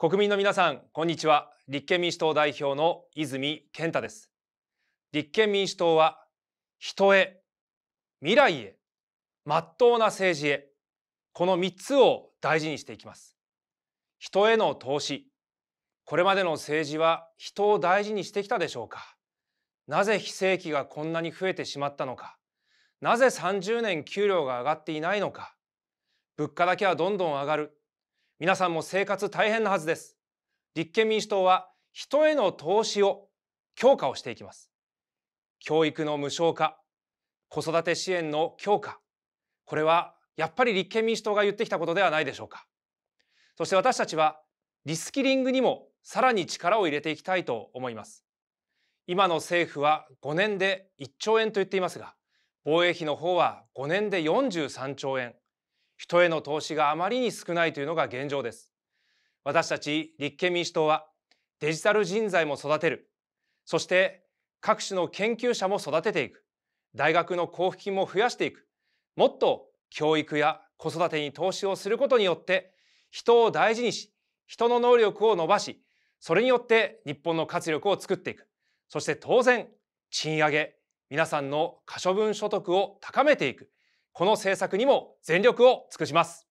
国民の皆さん、こんにちは。立憲民主党代表の泉健太です。立憲民主党は、人へ、未来へ、真っ当な政治へ、この3つを大事にしていきます。人への投資。これまでの政治は人を大事にしてきたでしょうかなぜ非正規がこんなに増えてしまったのかなぜ30年給料が上がっていないのか物価だけはどんどん上がる。皆さんも生活大変なはずです。立憲民主党は人への投資を強化をしていきます。教育の無償化、子育て支援の強化、これはやっぱり立憲民主党が言ってきたことではないでしょうか。そして私たちはリスキリングにもさらに力を入れていきたいと思います。今の政府は5年で1兆円と言っていますが、防衛費の方は5年で43兆円、人への投資があまりに少ないというのが現状です。私たち立憲民主党はデジタル人材も育てる、そして各種の研究者も育てていく、大学の交付金も増やしていく、もっと教育や子育てに投資をすることによって人を大事にし、人の能力を伸ばし、それによって日本の活力を作っていく。そして当然、賃上げ、皆さんの可処分所得を高めていく。この政策にも全力を尽くします。